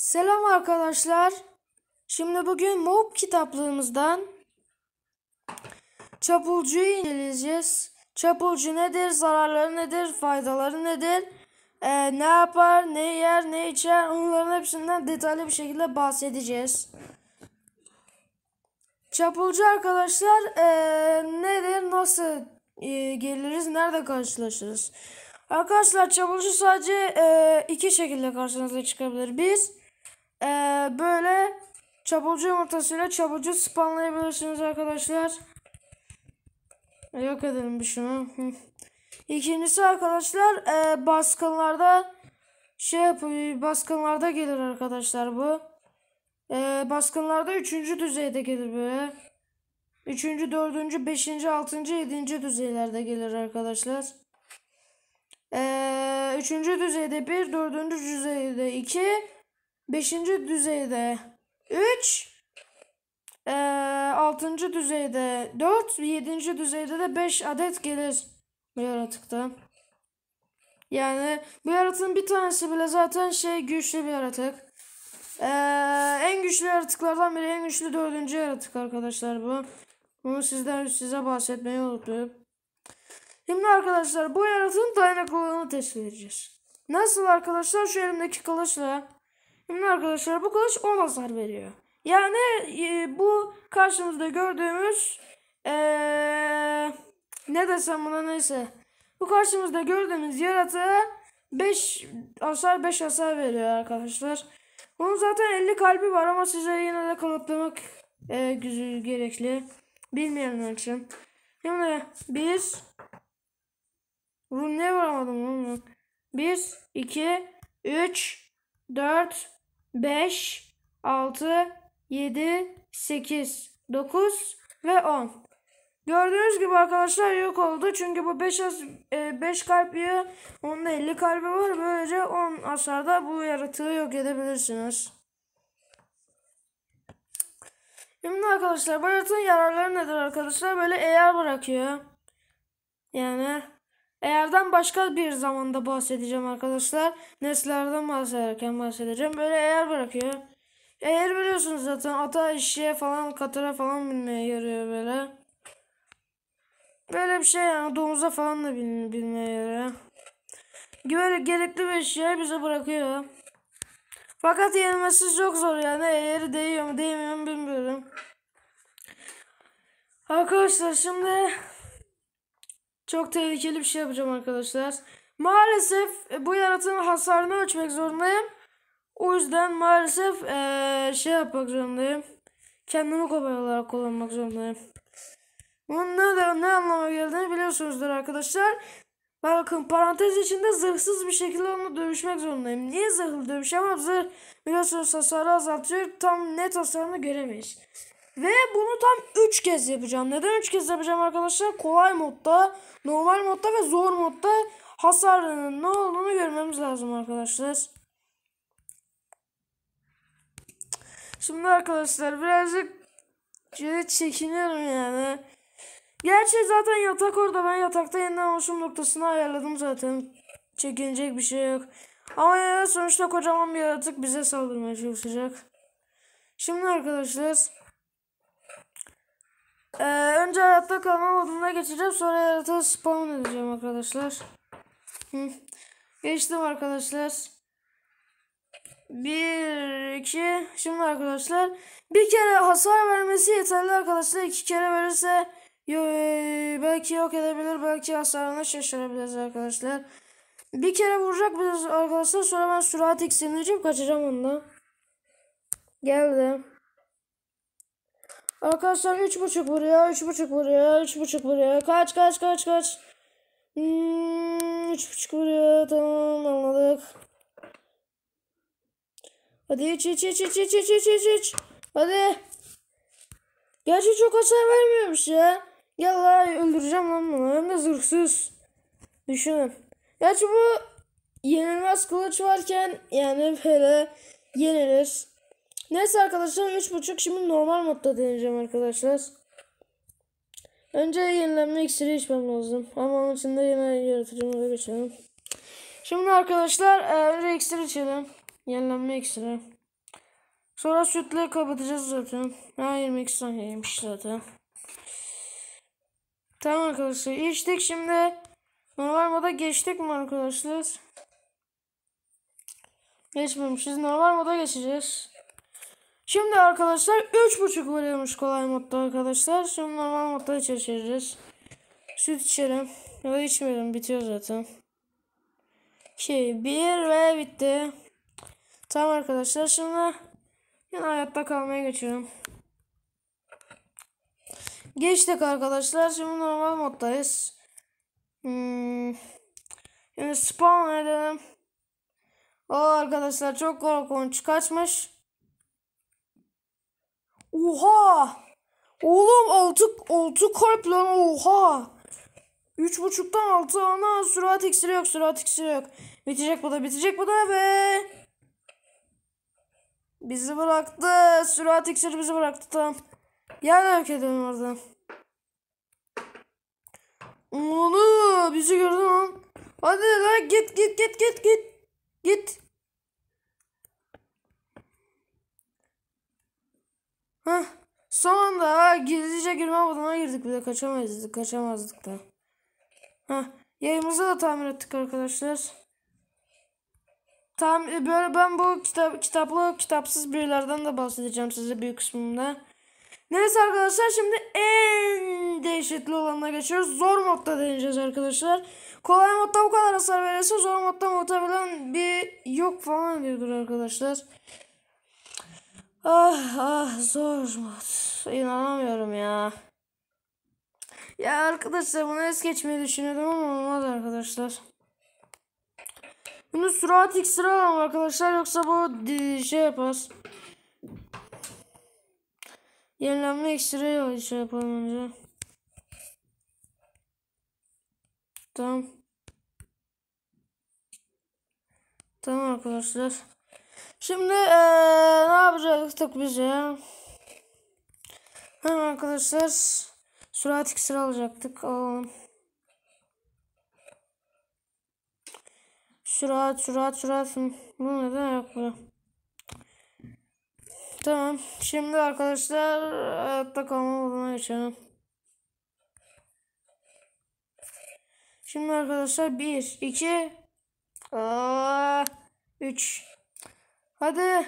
Selam arkadaşlar. Şimdi bugün mob kitaplığımızdan çapulcuyu inceleyeceğiz. Çapulcu nedir, zararları nedir, faydaları nedir, ee, ne yapar, ne yer, ne içer onların hepsinden detaylı bir şekilde bahsedeceğiz. Çapulcu arkadaşlar ee, nedir, nasıl e, geliriz, nerede karşılaşırız? Arkadaşlar çapulcu sadece e, iki şekilde karşınıza çıkabilir. Biz ee, böyle çapulcu yumurtasıyla çapulcu spanlayabilirsiniz arkadaşlar. Yok edelim bir şunu. İkincisi arkadaşlar e, baskınlarda şey yapıyor baskınlarda gelir arkadaşlar bu. E, baskınlarda üçüncü düzeyde gelir böyle. Üçüncü, dördüncü, beşinci, altıncı, yedinci düzeylerde gelir arkadaşlar. E, üçüncü düzeyde bir, dördüncü düzeyde iki, Beşinci düzeyde 3. E, ee, altıncı düzeyde 4. Yedinci düzeyde de 5 adet gelir bu yaratıkta. Yani bu yaratığın bir tanesi bile zaten şey güçlü bir yaratık. Ee, en güçlü yaratıklardan biri en güçlü dördüncü yaratık arkadaşlar bu. Bunu sizden size bahsetmeyi unuttum. Şimdi arkadaşlar bu yaratığın dayanıklılığını test edeceğiz. Nasıl arkadaşlar şu elimdeki kılıçla bunun arkadaşlar bu kılıç 10 hasar veriyor. Yani e, bu karşımızda gördüğümüz ee, ne desem buna neyse. Bu karşımızda gördüğümüz yaratığa 5 hasar 5 hasar veriyor arkadaşlar. Bunun zaten 50 kalbi var ama size yine de kanıtlamak e, gerekli. Bilmeyenler için. Şimdi bir Bunu ne vuramadım oğlum? 1, 2, 3, 4, 5, 6, 7, 8, 9 ve 10. Gördüğünüz gibi arkadaşlar yok oldu. Çünkü bu 5 5 e, kalp yığı onda 50 kalbi var. Böylece 10 hasarda bu yaratığı yok edebilirsiniz. Şimdi arkadaşlar bu yaratığın yararları nedir arkadaşlar? Böyle eğer bırakıyor. Yani Eğerden başka bir zamanda bahsedeceğim arkadaşlar. Neslerden bahsederken bahsedeceğim. Böyle eğer bırakıyor. Eğer biliyorsunuz zaten ata eşeğe falan katara falan binmeye yarıyor böyle. Böyle bir şey yani domuza falan da bin, binmeye yarıyor. Böyle gerekli bir şey bize bırakıyor. Fakat yenilmesi çok zor yani eğer değiyor mu değmiyor mu bilmiyorum. Arkadaşlar şimdi çok tehlikeli bir şey yapacağım arkadaşlar. Maalesef e, bu yaratığın hasarını ölçmek zorundayım. O yüzden maalesef ee, şey yapmak zorundayım. Kendimi kopar olarak kullanmak zorundayım. Bunun ne, ne anlama geldiğini biliyorsunuzdur arkadaşlar. Bakın parantez içinde zırhsız bir şekilde onu dövüşmek zorundayım. Niye zırhlı dövüşemem? Zırh biliyorsunuz hasarı azaltıyor. Tam net hasarını göremeyiz. Ve bunu tam 3 kez yapacağım. Neden 3 kez yapacağım arkadaşlar? Kolay modda, normal modda ve zor modda hasarının ne olduğunu görmemiz lazım arkadaşlar. Şimdi arkadaşlar birazcık şöyle çekiniyorum yani. Gerçi zaten yatak orada. Ben yatakta yeniden oluşum noktasını ayarladım zaten. Çekinecek bir şey yok. Ama yani sonuçta kocaman bir yaratık bize saldırmaya çalışacak. Şimdi arkadaşlar ee, önce hayatta kalma moduna geçeceğim. Sonra yaratığı spawn edeceğim arkadaşlar. Geçtim arkadaşlar. Bir, iki. Şimdi arkadaşlar. Bir kere hasar vermesi yeterli arkadaşlar. İki kere verirse e, belki yok edebilir. Belki hasarına şaşırabiliriz arkadaşlar. Bir kere vuracak biraz arkadaşlar. Sonra ben sürat eksileceğim. Kaçacağım onda. Geldim. Arkadaşlar 3.5 buraya, 3.5 buraya, 3.5 buraya. Kaç kaç kaç kaç. Hmm, 3.5 buraya. Tamam anladık. Hadi iç iç iç iç iç iç iç iç iç. Hadi. Gerçi çok hasar vermiyormuş ya. yallah öldüreceğim lan bunu. Hem de zırhsız. Düşünün. Gerçi bu yenilmez kılıç varken yani böyle yenilir. Neyse arkadaşlar 3.5 şimdi normal modda deneyeceğim arkadaşlar. Önce yenilenme iksiri içmem lazım. Ama onun için de yine yaratıcımıza geçelim. Şimdi arkadaşlar e, önce iksir içelim. Yenilenme iksiri. Sonra sütle kapatacağız zaten. Ha 22 saniyeymiş zaten. Tamam arkadaşlar içtik şimdi. Normal moda geçtik mi arkadaşlar? Geçmemişiz. Normal moda geçeceğiz. Şimdi arkadaşlar 3.5 veriyormuş kolay modda arkadaşlar. Şimdi normal modda içeri içeceğiz. Süt içerim Ya içmedim bitiyor zaten. şey 1 ve bitti. Tamam arkadaşlar şimdi yine hayatta kalmaya geçiyorum. Geçtik arkadaşlar şimdi normal moddayız. Hmm. Şimdi spawn edelim. O arkadaşlar çok korkunç kaçmış. Oha. Oğlum 6 6 kalp lan oha. 3.5'tan 6 ana sürat iksiri yok sürat iksiri yok. Bitecek bu da bitecek bu da be. bizi bıraktı. Sürat iksiri bizi bıraktı tam. Gel hak edelim orada. Onu bizi gördün lan. Hadi lan git git git git git. Git. Heh. Sonunda gizlice girme odana girdik bir de kaçamayız, kaçamazdık da. Heh. Yayımızı da tamir ettik arkadaşlar. Tam e, böyle ben bu kitap kitaplı kitapsız birilerden de bahsedeceğim size büyük kısmında. Neyse arkadaşlar şimdi en dehşetli olanına geçiyoruz. Zor modda deneyeceğiz arkadaşlar. Kolay modda bu kadar hasar verirse zor modda muhtemelen bir yok falan diyordur arkadaşlar. Ah ah zor. inanamıyorum ya. Ya arkadaşlar bunu es geçmeyi düşünüyordum ama olmaz arkadaşlar. Bunu sürat iksiri alalım arkadaşlar yoksa bu şey yapar. Yenilenme iksiri şey yapalım önce. Tamam. Tamam arkadaşlar. Şimdi ee, ne yapacaktık biz ya? Hemen arkadaşlar sürat iksiri alacaktık. Alalım. Sürat, sürat, sürat. Bu neden yok bu? Tamam. Şimdi arkadaşlar hayatta kalma moduna geçelim. Şimdi arkadaşlar 1, 2, 3, Hadi.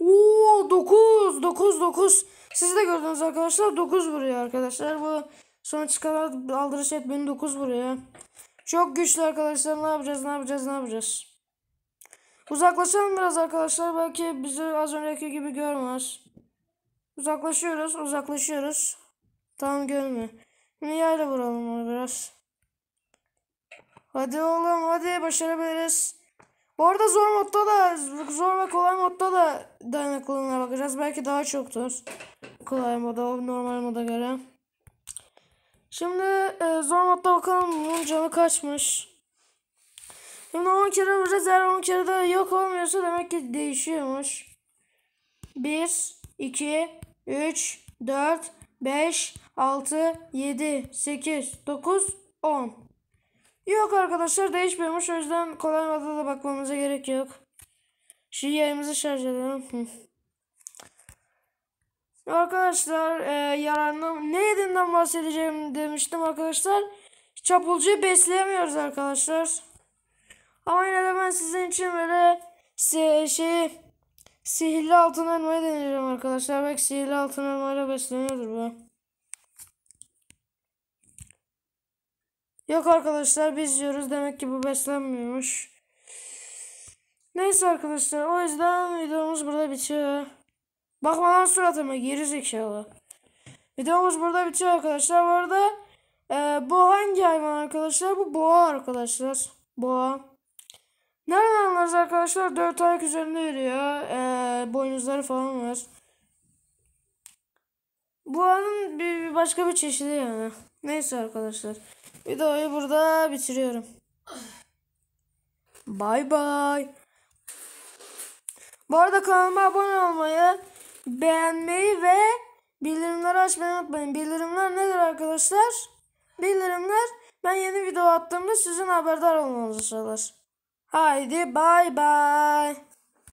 Oo 9 9 9. Siz de gördünüz arkadaşlar 9 vuruyor arkadaşlar. Bu son çıkan aldırış etmenin 9 vuruyor. Çok güçlü arkadaşlar. Ne yapacağız? Ne yapacağız? Ne yapacağız? Uzaklaşalım biraz arkadaşlar. Belki bizi az önceki gibi görmez. Uzaklaşıyoruz. Uzaklaşıyoruz. Tam görmüyor. Şimdi yerle vuralım onu biraz. Hadi oğlum hadi başarabiliriz. Bu arada zor modda da zor ve kolay modda da dayanıklılığına bakacağız. Belki daha çoktur. Kolay moda normal moda göre. Şimdi e, zor modda bakalım bunun canı kaçmış. Şimdi 10 kere vuracağız. Eğer 10 kere de yok olmuyorsa demek ki değişiyormuş. 1, 2, 3, 4, 5, 6, 7, 8, 9, 10. Yok arkadaşlar değişmiyormuş. O yüzden kolay modda da bakmamıza gerek yok. Şu yerimizi şarj edelim. arkadaşlar e, yarandım. Ne yedinden bahsedeceğim demiştim arkadaşlar. Çapulcuyu besleyemiyoruz arkadaşlar. Ama yine de ben sizin için böyle şey sihirli altın elmayı deneyeceğim arkadaşlar. Belki sihirli altın elmayla besleniyordur bu. Yok arkadaşlar biz yiyoruz demek ki bu beslenmiyormuş. Neyse arkadaşlar o yüzden videomuz burada bitiyor. Bakma lan suratıma geri zekalı. Videomuz burada bitiyor arkadaşlar. Bu arada e, bu hangi hayvan arkadaşlar? Bu boğa arkadaşlar. Boğa. Nereden anlarız arkadaşlar? Dört ayak üzerinde yürüyor. E, boynuzları falan var. Boğanın bir, başka bir çeşidi yani. Neyse arkadaşlar. Videoyu burada bitiriyorum. Bay bay. Bu arada kanalıma abone olmayı, beğenmeyi ve bildirimleri açmayı unutmayın. Bildirimler nedir arkadaşlar? Bildirimler ben yeni video attığımda sizin haberdar olmanızı sağlar. Haydi bay bay.